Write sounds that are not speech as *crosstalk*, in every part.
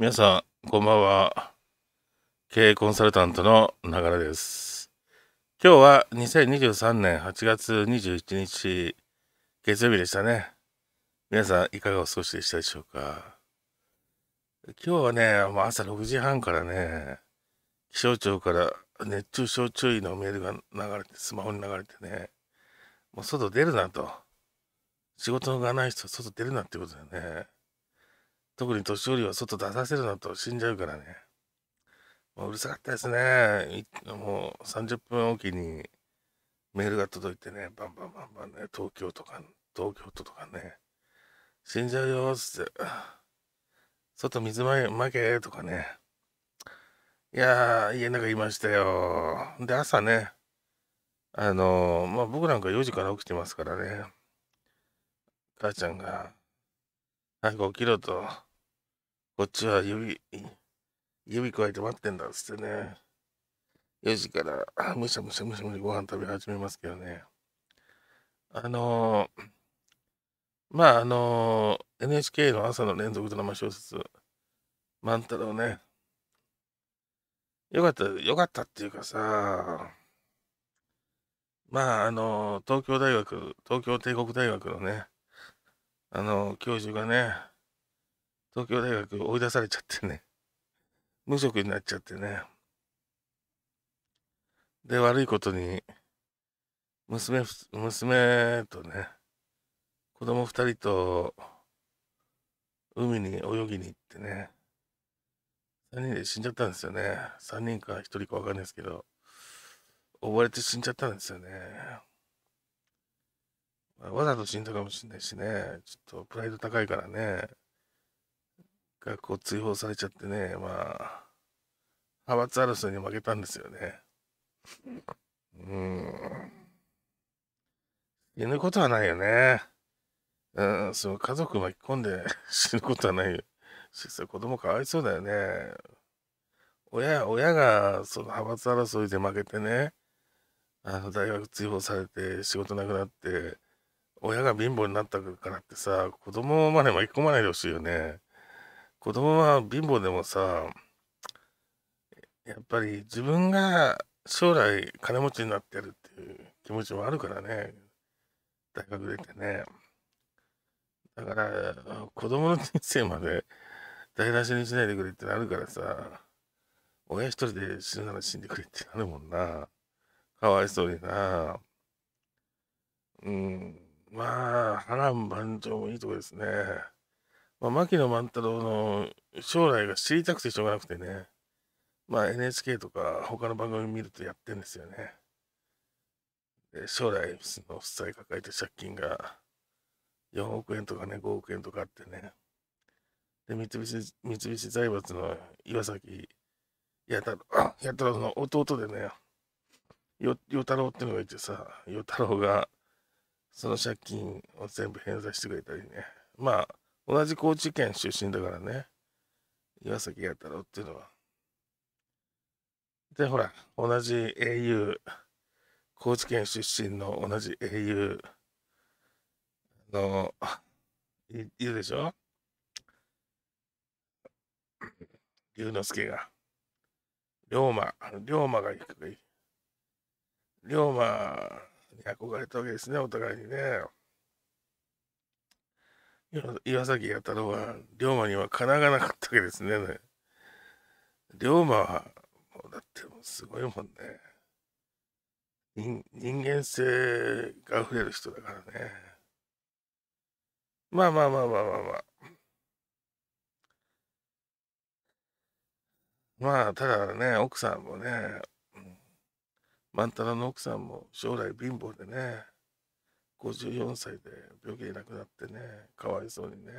皆さん、こんばんは。経営コンサルタントの長れです。今日は2023年8月21日、月曜日でしたね。皆さん、いかがお過ごしでしたでしょうか。今日はね、もう朝6時半からね、気象庁から熱中症注意のメールが流れて、スマホに流れてね、もう外出るなと。仕事がない人は外出るなってことだよね。特に年寄りは外出させるなと死んじゃうからね。もううるさかったですね。もう30分おきにメールが届いてね、バンバンバンバンね、東京とか、東京都とかね、死んじゃうよ、つって、外水まけ、とかね。いやー、家の中いましたよ。で、朝ね、あのー、まあ、僕なんか4時から起きてますからね、母ちゃんが、早く起きろと、こっちは指、指加えて待ってんだっつってね。4時から、あむしゃむしゃむしゃむしゃご飯食べ始めますけどね。あのー、まあ、あのー、NHK の朝の連続ドラマ小説、万太郎ね。よかった、よかったっていうかさ、まあ、あのー、東京大学、東京帝国大学のね、あの教授がね、東京大学追い出されちゃってね無職になっちゃってねで悪いことに娘娘とね子供2人と海に泳ぎに行ってね3人で死んじゃったんですよね3人か1人か分かんないですけど溺れて死んじゃったんですよねわざと死んだかもしれないしねちょっとプライド高いからね学校追放されちゃってね、まあ、派閥争いに負けたんですよね。うん。死ぬことはないよね。うん、その家族巻き込んで *laughs* 死ぬことはないよ。そした子供かわいそうだよね。親、親がその派閥争いで負けてね、あの大学追放されて仕事なくなって、親が貧乏になったからってさ、子供まで巻き込まないでほしいよね。子供は貧乏でもさ、やっぱり自分が将来金持ちになってやるっていう気持ちもあるからね、大学出てね。だから、子供の人生まで台無しにしないでくれってなるからさ、親一人で死ぬなら死んでくれってなるもんな。かわいそうにな。うん、まあ、波乱万丈もいいとこですね。まあ、牧野万太郎の将来が知りたくてしょうがなくてね、まあ、NHK とか他の番組見るとやってんですよね。で将来の負債抱えて借金が4億円とかね、5億円とかあってね。で、三菱、三菱財閥の岩崎弥太郎、太郎の弟でね、与太郎ってのがいてさ、与太郎がその借金を全部返済してくれたりね。まあ、同じ高知県出身だからね。岩崎弥太郎っていうのは。で、ほら、同じ英雄、高知県出身の同じ英雄の、いいるでしょ龍之介が。龍馬、龍馬が行くいい。龍馬に憧れたわけですね、お互いにね。岩崎弥太郎は龍馬にはかながなかったわけですね。龍馬は、もうだってすごいもんね。人人間性が溢れる人だからね。まあまあまあまあまあまあ。まあ、ただね、奥さんもね、万太郎の奥さんも将来貧乏でね。54歳で病気で亡くなってねかわいそうにね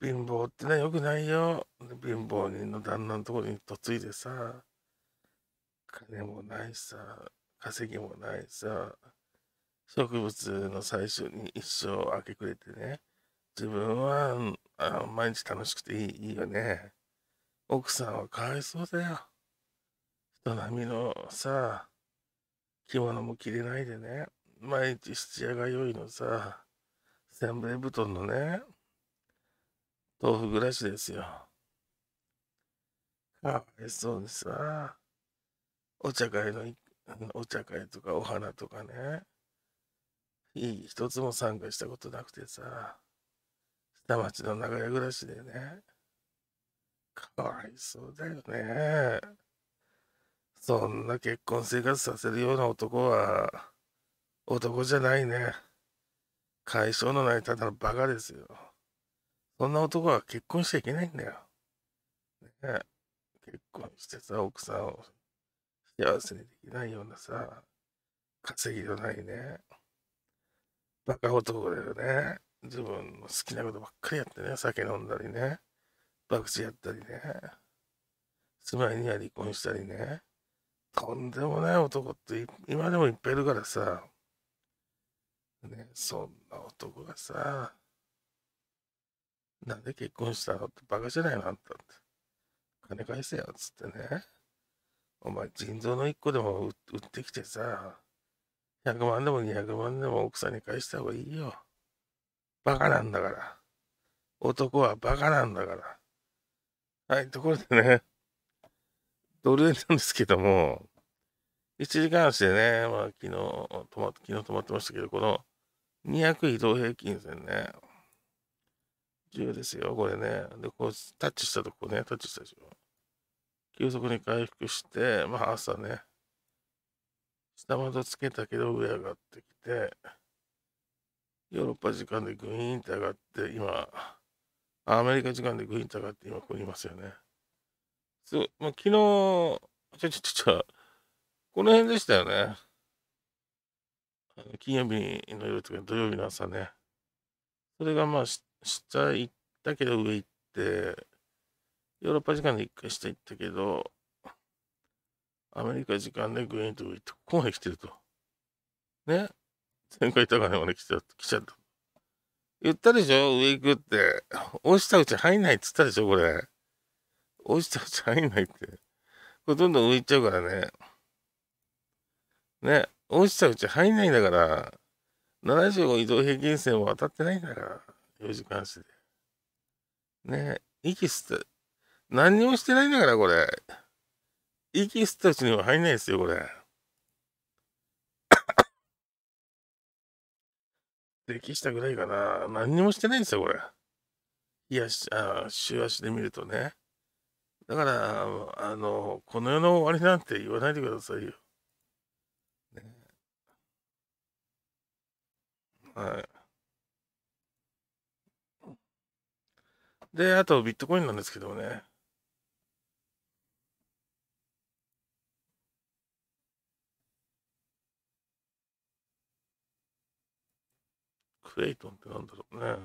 貧乏ってねよくないよ貧乏人の旦那のところに嫁いでさ金もないさ稼ぎもないさ植物の最初に一生明け暮れてね自分はあ毎日楽しくていいいいよね奥さんはかわいそうだよ人並みのさ着物も着れないでね毎日質屋が良いのさ、せんべい布団のね、豆腐暮らしですよ。かわいそうにさ、お茶会の、お茶会とかお花とかね、いい一つも参加したことなくてさ、下町の長屋暮らしでね、かわいそうだよね。そんな結婚生活させるような男は、男じゃないね。解消のないただのバカですよ。そんな男は結婚しちゃいけないんだよ。ね結婚してさ、奥さんを幸せにできないようなさ、稼ぎのないね。バカ男だよね。自分の好きなことばっかりやってね、酒飲んだりね、博打やったりね、住まいには離婚したりね、とんでもない男って今でもいっぱいいるからさ、ね、そんな男がさ、なんで結婚したのってバカじゃないのあんたって。金返せよ、つってね。お前、腎臓の1個でも売ってきてさ、100万でも200万でも奥さんに返した方がいいよ。バカなんだから。男はバカなんだから。はい、ところでね、ドル円なんですけども、1時間足でね、まあ、昨日、ま昨日止まってましたけど、この200移動平均線ね。10ですよ、これね。で、こう、タッチしたとこね、タッチしたでしょ。急速に回復して、まあ朝ね、下窓つけたけど上上がってきて、ヨーロッパ時間でグイーンって上がって、今、アメリカ時間でグイーンって上がって、今ここにいますよね。そう、まあ昨日、ちょちょちょ、この辺でしたよね。金曜日の夜とか土曜日の朝ね。それがまあ、下行ったけど上行って、ヨーロッパ時間で一回下行ったけど、アメリカ時間でグイーンと上行って、ここまで来てると。ね前回高値まで来ちゃった。来ちゃった。言ったでしょ上行くって。落ちたうち入んないっつったでしょこれ。落ちたうち入んないって。これどんどん上行っちゃうからね。ね。落ちたうち入んないんだから、75移動平均線は当たってないんだから、4時間足で。ね息吸って、何にもしてないんだから、これ。息吸ったうちには入んないですよ、これ。適 *coughs* したぐらいかな。何にもしてないんですよ、これ。いや、あ週足で見るとね。だから、あの、この世の終わりなんて言わないでくださいよ。はい。で、あとビットコインなんですけどね。クレイトンってなんだろうね。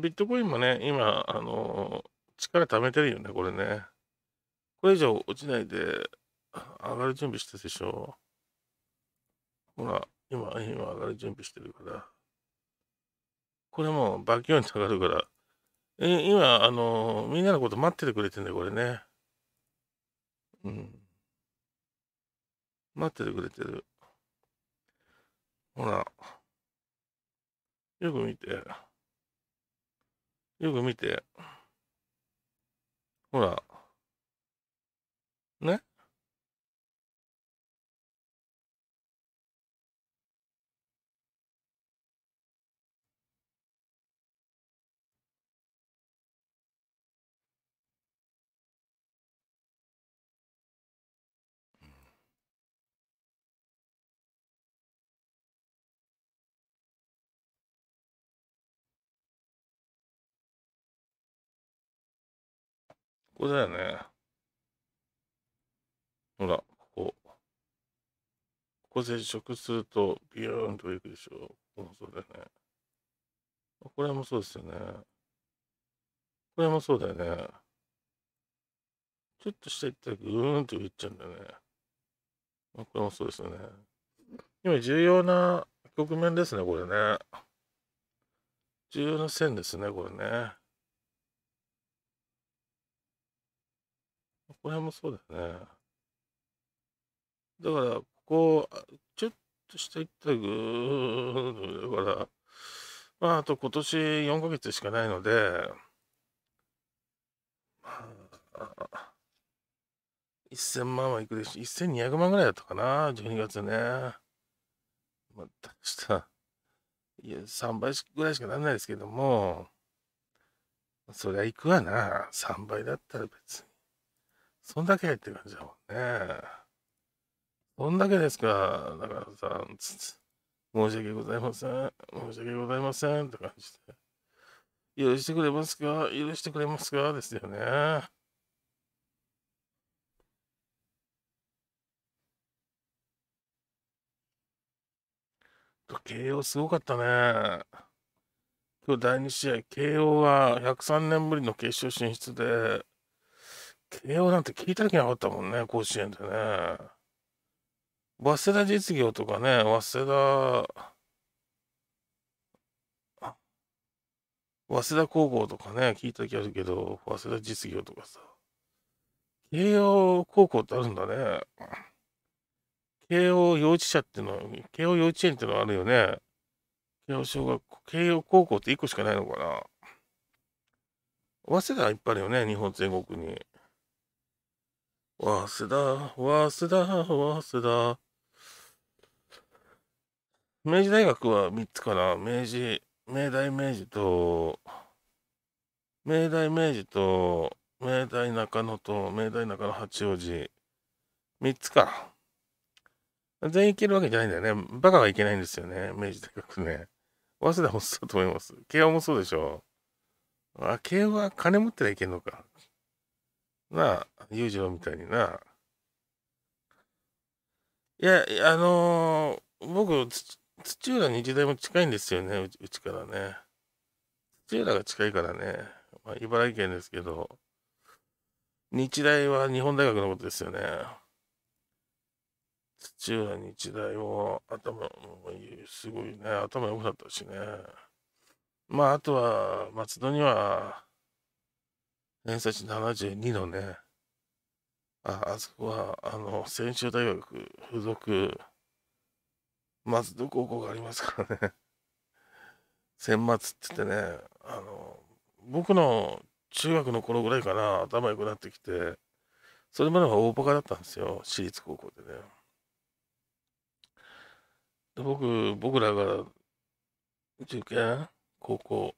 ビットコインもね、今、あのー、力貯めてるよね、これね。これ以上落ちないで、上がる準備してでしょ。ほら、今、今上がる準備してるから。これもう、バキオにンがるから。え、今、あの、みんなのこと待っててくれてんだよ、これね。うん。待っててくれてる。ほら。よく見て。よく見て。ほら。ねこだよね。ほら、ここ。ここ接触すると、ビューンといくでしょ。ここそうだよね。これもそうですよね。これもそうだよね。ちょっと下行ったらグーンと上行っちゃうんだよね。これもそうですよね。今、重要な局面ですね、これね。重要な線ですね、これね。ここら辺もそうだよね。だから、ここ、ちょっと下行ったらぐーだから、まあ、あと今年4ヶ月しかないので、まあ、1000万はいくでしょ。1200万ぐらいだったかな、12月ね。まあ、大した、いや、3倍ぐらいしかなんないですけども、そりゃ行くわな。3倍だったら別に。そんだけって感じだもんね。そんだけですか。だからさ、申し訳ございません。申し訳ございません。って感じで。許してくれますか許してくれますかですよね。慶応すごかったね。今日第2試合、慶応は103年ぶりの決勝進出で、慶応なんて聞いたきなかったもんね、甲子園でね。早稲田実業とかね、早稲田、早稲田高校とかね、聞いた時あるけど、早稲田実業とかさ。慶応高校ってあるんだね。慶応幼稚舎っていうのは、慶応幼稚園ってのはあるよね。慶応小学校、慶応高校って1個しかないのかな。早稲田はいっぱいあるよね、日本全国に。早稲田、早稲田、早稲田。明治大学は3つかな。明治、明大明治と、明大明治と、明大中野と、明大中野八王子。3つか。全員いけるわけじゃないんだよね。バカがいけないんですよね。明治大学ね。早稲田もそうだと思います。慶応もそうでしょ。あ、慶応は金持ってはいけんのか。なあ、裕次郎みたいにな。いや、あのー、僕、土浦日大も近いんですよね、うちからね。土浦が近いからね、まあ、茨城県ですけど、日大は日本大学のことですよね。土浦日大も頭もすごいね頭良くなったしねまああとは松戸には偏差値72のね、あ、あそこは、あの、専修大学付属、松戸高校がありますからね。選抜って言ってね、あの、僕の中学の頃ぐらいかな、頭良くなってきて、それまでは大バカだったんですよ、私立高校でね。で僕、僕らが受験、高校、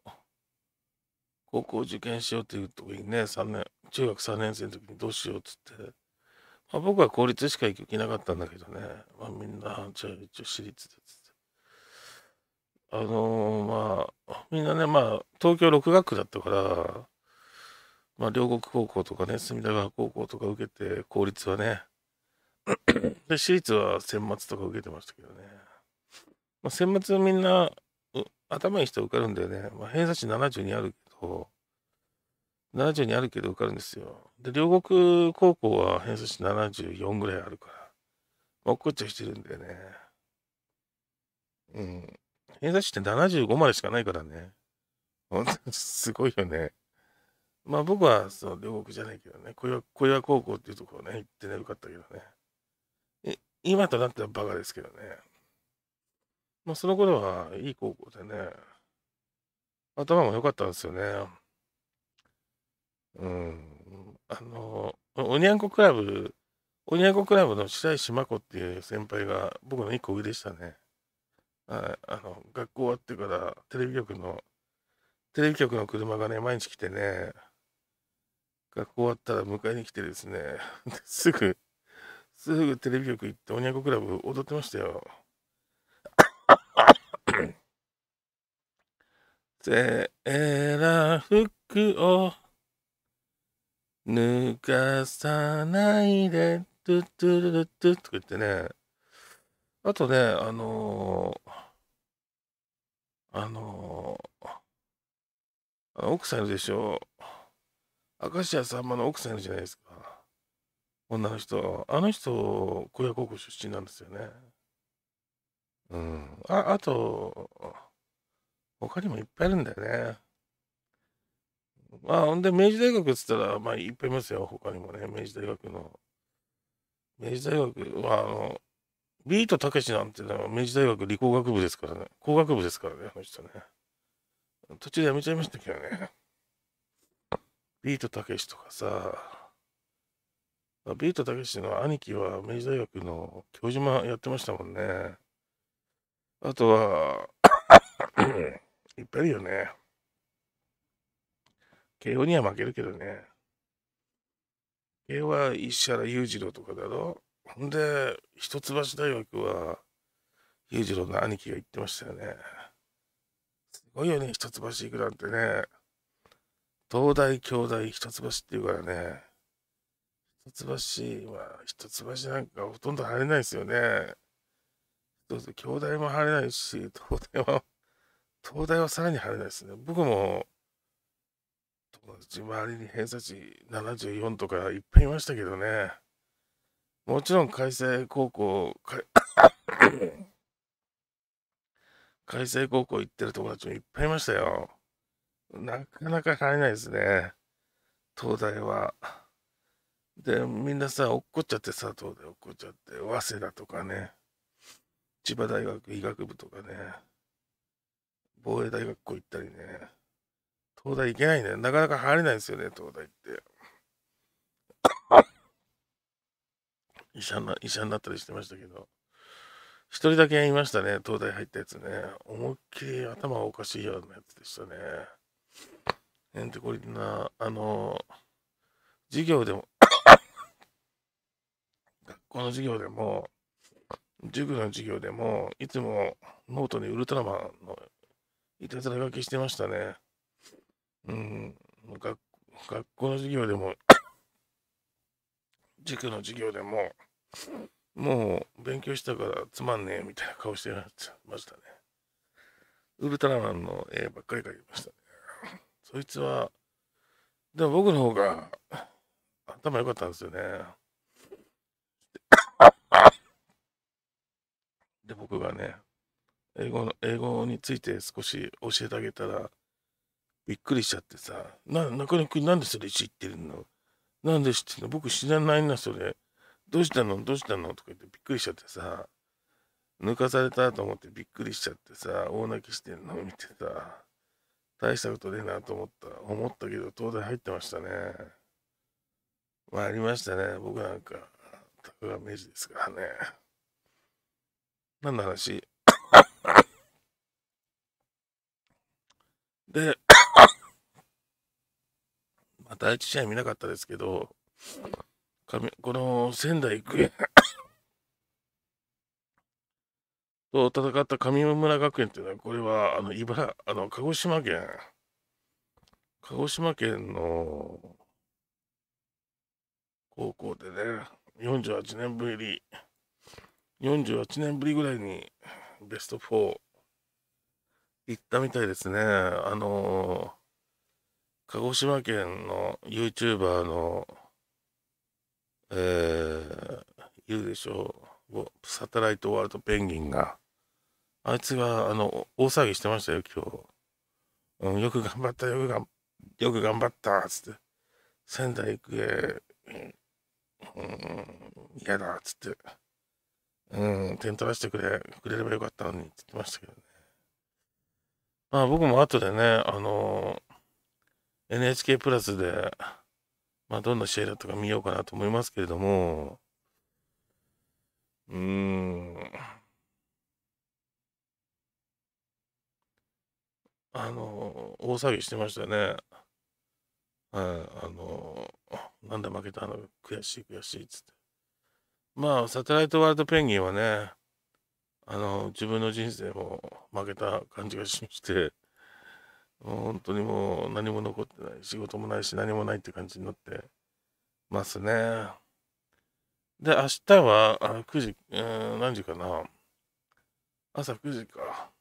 高校受験しようっていう時にね3年中学3年生の時にどうしようっつって、まあ、僕は公立しか行けなかったんだけどね、まあ、みんなじゃあ一応私立でっつってあのー、まあみんなねまあ東京6学区だったからまあ両国高校とかね隅田川高校とか受けて公立はねで私立は選抜とか受けてましたけどね、まあ、選抜みんな頭いい人受かるんだよね、まあ、偏差値72あると、70にあるけど受かるんですよ。で、両国高校は偏差値74ぐらいあるから、ま落っこっちゃいしてるんだよね。うん。偏差値って75までしかないからね。本当にすごいよね。まあ僕はその両国じゃないけどね、小岩小岩高校っていうところね、行ってね、受かったけどね。え、今となってはバカですけどね。まあその頃はいい高校でね、頭も良かったんですよね。うん。あの、おにゃんこクラブ、おにゃんこクラブの白石真子っていう先輩が僕の1個上でしたね。あの、学校終わってからテレビ局の、テレビ局の車がね、毎日来てね、学校終わったら迎えに来てですね、すぐ、すぐテレビ局行っておにゃんこクラブ踊ってましたよ。セーラ服を脱がさないで、トゥトゥルトゥとか言ってね、あとね、あのー、あのー、あの奥さんいるでしょ。明石家さんまの奥さんいるじゃないですか。女の人。あの人、小屋高校出身なんですよね。うん。あ、あと、他にもいっぱいあるんだよね。まあ、ほんで、明治大学っつったら、まあ、いっぱいいますよ、他にもね、明治大学の。明治大学は、あの、ビートたけしなんてのは、明治大学理工学部ですからね、工学部ですからね、あの人ね。途中で辞めちゃいましたけどね。ビートたけしとかさ、ビートたけしの兄貴は明治大学の教授もやってましたもんね。あとは、いっぱいあるよね。慶応には負けるけどね。慶応は石原裕次郎とかだろ。ほんで、一橋大学は裕次郎の兄貴が言ってましたよね。すごいよね、一橋行くなんてね。東大、京大、一橋っていうからね。一橋、まあ、一橋なんかほとんど入れないですよね。どうぞ、京大も入れないし、東大は東大はさらに入れないですね。僕も、達周りに偏差値74とかいっぱいいましたけどね。もちろん開成高校、開 *coughs* 成高校行ってる友達もいっぱいいましたよ。なかなか入れないですね。東大は。で、みんなさ、落っこっちゃってさ、東大落っこっちゃって、早稲田とかね、千葉大学医学部とかね。防衛大学校行ったりね。東大行けないんだよ。なかなか入れないんですよね、東大って。*coughs* 医者な、医者になったりしてましたけど。一人だけいましたね、東大入ったやつね。思いっきり頭おかしいようなやつでしたね。えんてこりんな、あの、授業でも *coughs* 学校の授業でも、塾の授業でも、いつもノートにウルトラマンのいたずら書きしてましたね。うん、学学校の授業でも *coughs* 塾の授業でも、もう勉強したからつまんねえみたいな顔してましたね。ウルトラマンの絵ばっかり描きましたね。そいつは、でも僕の方が頭良かったんですよね。で、僕がね、英語の英語について少し教えてあげたらびっくりしちゃってさ「な中根君なんでそれ知ってるのなんで知ってるの僕知らないなそれどうしたのどうしたの?」とか言ってびっくりしちゃってさ抜かされたと思ってびっくりしちゃってさ大泣きしてるのを見てさ大したことねえなと思った思ったけど東大入ってましたねまあありましたね僕なんか高川明治ですからね何の話で、*coughs* まあ、第1試合見なかったですけど、この仙台育英 *coughs* と戦った神村学園というのは、これはあの茨あの鹿児島県、鹿児島県の高校でね、48年ぶり、48年ぶりぐらいにベスト4行ったみたいですね。あのー、鹿児島県の YouTuber の、えー、言うでしょう、サテライトワールドペンギンが、あいつが、あの、大騒ぎしてましたよ、今日。うん、よく頑張った、よくがん、よく頑張った、つって。仙台育英、うん、嫌だ、つって。うん、点取らせてくれ、くれればよかったのに、つってましたけどね。まあ僕も後でね、あのー、NHK プラスで、まあどんな試合だとか見ようかなと思いますけれども、うーん。あのー、大騒ぎしてましたね。はい、あのー、なんで負けたの悔しい悔しいっつって。まあ、サテライトワールドペンギンはね、あの、自分の人生も負けた感じがしまして、本当にもう何も残ってない、仕事もないし何もないって感じになってますね。で、明日はあ9時、えー、何時かな朝9時か。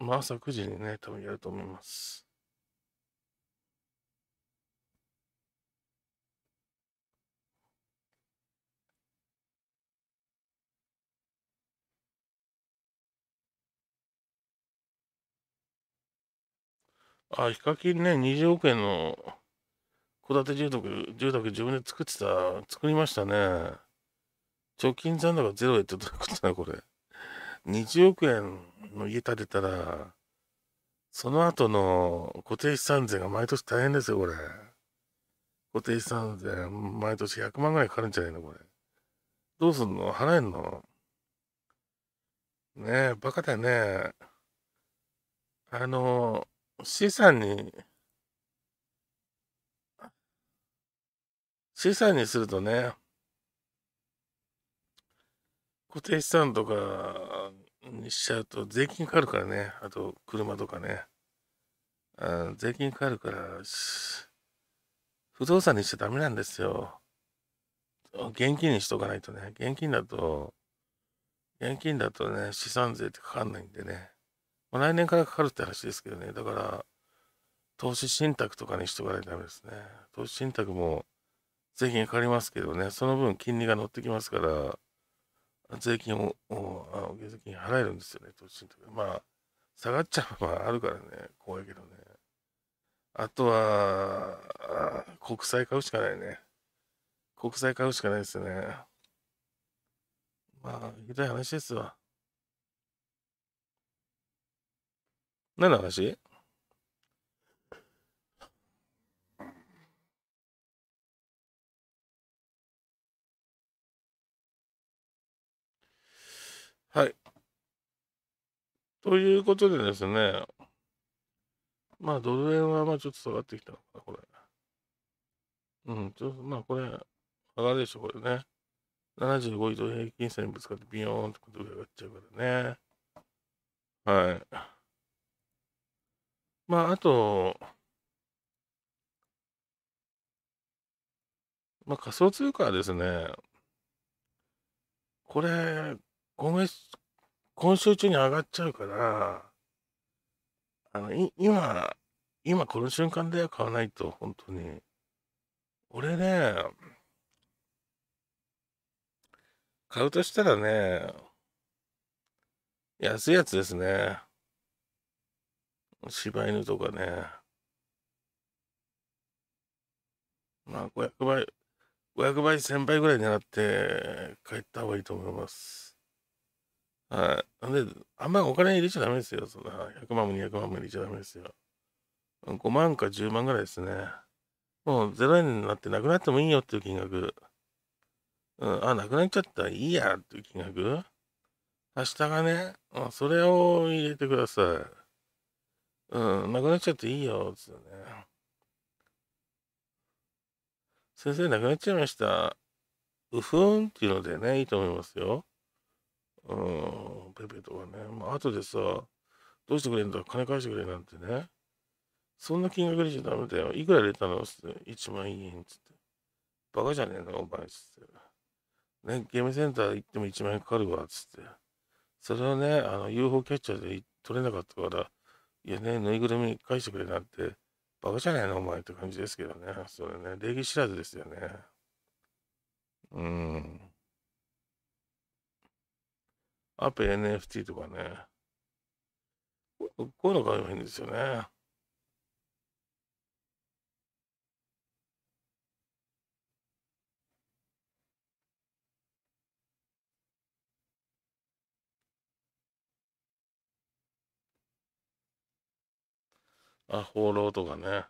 まあ朝9時にね、多分やると思います。あ、ヒカキンね、20億円の戸建て住宅、住宅自分で作ってた、作りましたね。貯金残高ゼロでって *laughs* どういうことだ、これ。20億円の家建てたら、その後の固定資産税が毎年大変ですよ、これ。固定資産税、毎年100万ぐらいかかるんじゃないの、これ。どうすんの払えんのねえ、バカだよね。あの、資産に、資産にするとね、固定資産とかにしちゃうと税金かかるからね、あと車とかね、ん、税金かかるから、不動産にしちゃダメなんですよ。現金にしとかないとね、現金だと、現金だとね、資産税ってかかんないんでね。まあ、来年からかかるって話ですけどね、だから、投資信託とかにしとかないとダメですね。投資信託も税金かかりますけどね、その分金利が乗ってきますから、税金を、あ税金払えるんですよね、投資信託。まあ、下がっちゃうのはあるからね、怖いけどね。あとは、国債買うしかないね。国債買うしかないですよね。まあ、ひどい話ですわ。何の話はい。ということでですね、まあ、ドル円はまあちょっと下がってきたのかな、これ。うん、ちょっとまあ、これ、上がるでしょ、これね。75位と平均線にぶつかってビヨーンとて上がっちゃうからね。はい。まあ、あと、まあ、仮想通貨はですね、これ、今月、今週中に上がっちゃうから、あの、い今、今この瞬間で買わないと、本当に。俺ね、買うとしたらね、安いやつですね。柴犬とかね。まあ、500倍、500倍、1000倍ぐらい狙って帰った方がいいと思います。はい。なんで、あんまりお金入れちゃダメですよ。そんな、100万も200万も入れちゃダメですよ。5万か10万ぐらいですね。もう0円になってなくなってもいいよっていう金額。うん、あ、なくなっちゃったらいいやっていう金額。明日がね、それを入れてください。うん、なくなっちゃっていいよ、つってね。先生、なくなっちゃいました。うふんっていうのでね、いいと思いますよ。うん、ペペとかね。まあ、後でさ、どうしてくれんだ金返してくれなんてね。そんな金額でちゃダメだよ。いくら入れたのつって、1万円、つって。バカじゃねえの、お前、つって。ね、ゲームセンター行っても1万円かかるわ、つって。それはね、あの、UFO キャッチャーで取れなかったから、いやね、ぬいぐるみ返してくれなんて、バカじゃないの、お前って感じですけどね。それね、礼儀知らずですよね。うん。アプ NFT とかね。こういうの買えばいいんですよね。あ、放浪とかね。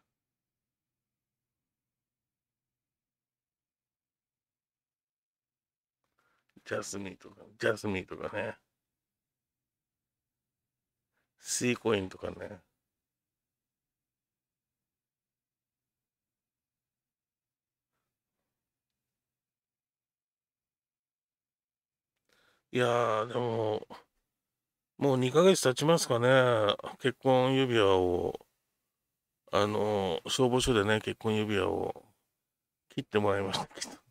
ジャスミーとか、ジャスミーとかね。シーコインとかね。いやでも、もう2ヶ月経ちますかね。結婚指輪をあの、消防署でね、結婚指輪を切ってもらいましたけど。*laughs*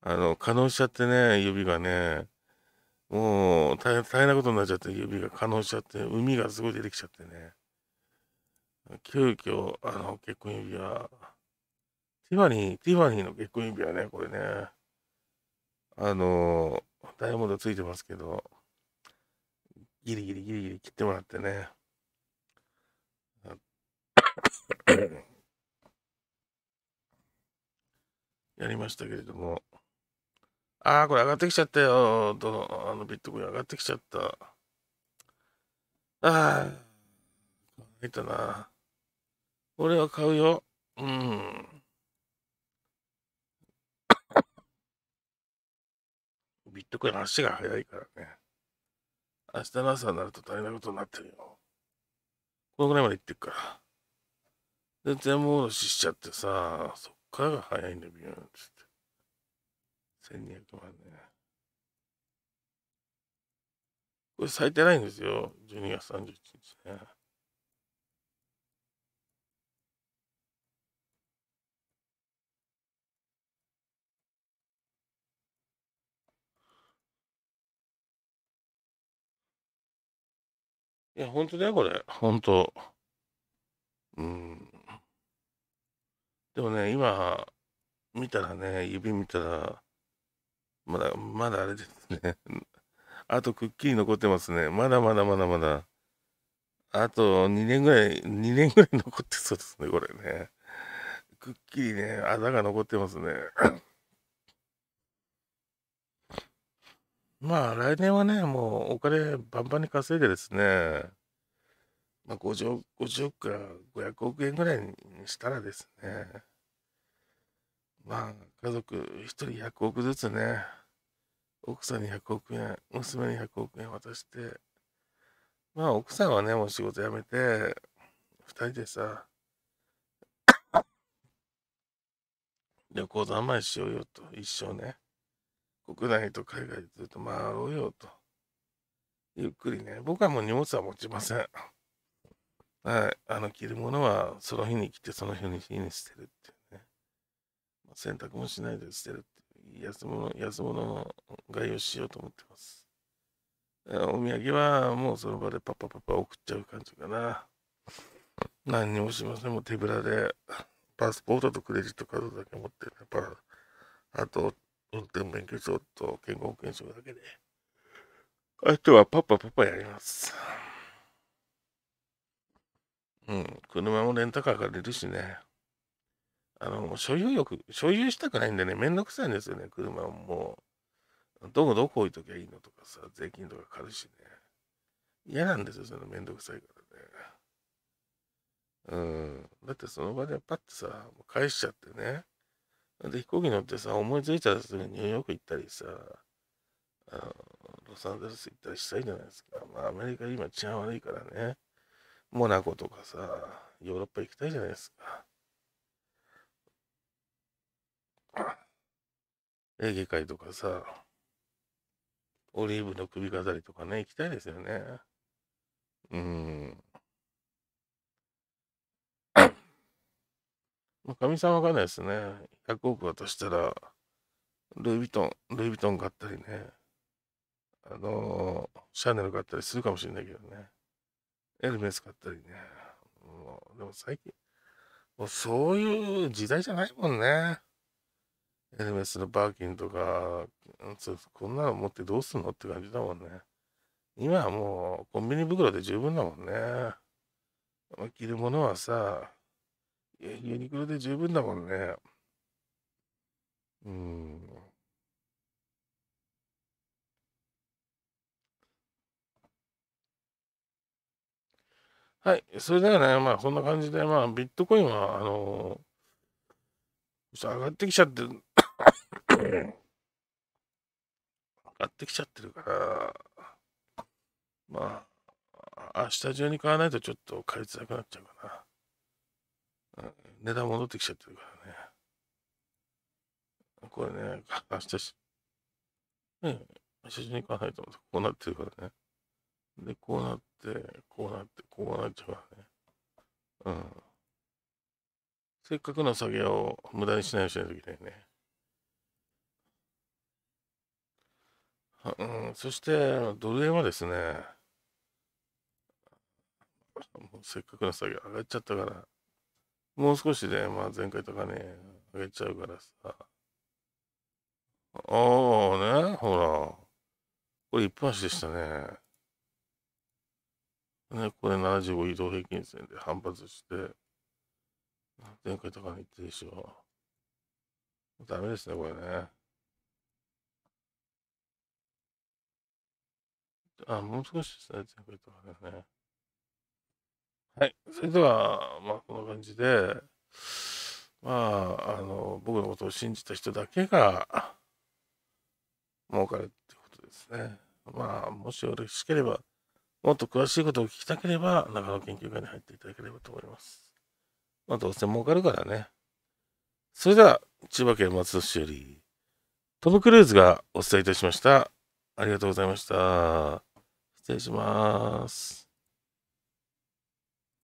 あの、可能しちゃってね、指がね、もう大変なことになっちゃって、指が可能しちゃって、海がすごい出てきちゃってね。急遽、あの、結婚指輪、ティファニー、ティファニーの結婚指輪ね、これね。あの、ダイヤモンドついてますけど、ギリギリギリギリ切ってもらってね。*laughs* やりましたけれども。ああ、これ上がってきちゃったよ。と、あのビットコイン上がってきちゃった。ああ、入ったな。これは買うよ。うん。ビットコイン足が速いからね。明日の朝になると大変なことになってるよ。このぐらいまで行ってくから。で、全部おろししちゃってさ、そっからが早いんだよ、ビューンって。1200万ね。これ咲いてないんですよ、12月31日ね。いや、本当だよ、これ。本当。うん。でもね、今、見たらね、指見たら、まだ、まだあれですね。*laughs* あとくっきり残ってますね。まだまだまだまだ。あと2年ぐらい、2年ぐらい残ってそうですね、これね。くっきりね、あざが残ってますね。まあ、来年はね、もうお金バンバンに稼いでですね、まあ50、50億から500億円ぐらいにしたらですね、まあ、家族1人100億ずつね、奥さんに100億円、娘に100億円渡して、まあ、奥さんはね、もう仕事辞めて、2人でさ、*coughs* 旅行三昧しようよと、一生ね。国内と海外でずっと回ろうよと。ゆっくりね。僕はもう荷物は持ちません。はい。あの、着るものはその日に着て、その日に捨てるって。洗濯もしないで捨てるって安物、安物の概要をしようと思ってます。お土産はもうその場でパパパパ送っちゃう感じかな。何にもしません。もう手ぶらで、パスポートとクレジットカードだけ持ってっパあと、運転免許証と健康保険証だけで。あとはパパパパやります。うん、車もレンタカー借りるしね。あの、所有欲、所有したくないんでね、めんどくさいんですよね、車もう。どこどこ置いときゃいいのとかさ、税金とかかかるしね。嫌なんですよ、そのめんどくさいからね。うん。だってその場でパッてさ、返しちゃってね。で、飛行機乗ってさ、思いついたらすぐニューヨーク行ったりさ、あのロサンゼルス行ったりしたいじゃないですか。まあ、アメリカ今治安悪いからね。モナコとかさ、ヨーロッパ行きたいじゃないですか。*clears throat* エーゲ海とかさ、オリーブの首飾りとかね、行きたいですよね。うん。まあ、かみさんわかんないですね。100億だとしたら、ルイ・ヴィトン、ルイ・ヴィトン買ったりね、あのー、シャネル買ったりするかもしれないけどね。エルメス買ったりね。もう、でも最近、もうそういう時代じゃないもんね。エルメスのバーキンとか、こんなの持ってどうすんのって感じだもんね。今はもうコンビニ袋で十分だもんね。着るものはさ、ユニクロで十分だもんね。うん。はい。それではね、まあ、こんな感じで、まあ、ビットコインは、あのー、上がってきちゃってるね。上がってきちゃってるから、まあ、明日中に買わないとちょっと買いづらくなっちゃうかな。うん、値段戻ってきちゃってるからね。これね、明日、ね、明日中に買わないとこうなってるからね。で、こうなって、こうなって、こうなっちゃうからね。うん。せっかくの作業を無駄にしないようにしないといけないね。うん、そしてドル円はですね、もうせっかくの下げ上がっちゃったから、もう少しで、まあ、前回とかね、上げちゃうからさ。ああね、ほら。これ一発足でしたね。ね、これ75移動平均線で反発して、前回とかに行ってでしょ。ダメですね、これね。あ、もう少し伝えてくれたらですね。はい。それでは、まあ、こんな感じで、まあ、あの、僕のことを信じた人だけが、儲かるってことですね。まあ、もしよろしければ、もっと詳しいことを聞きたければ、中野研究会に入っていただければと思います。まあ、どうせ儲かるからね。それでは、千葉県松戸市より、トム・クルーズがお伝えいたしました。ありがとうございました。失礼します。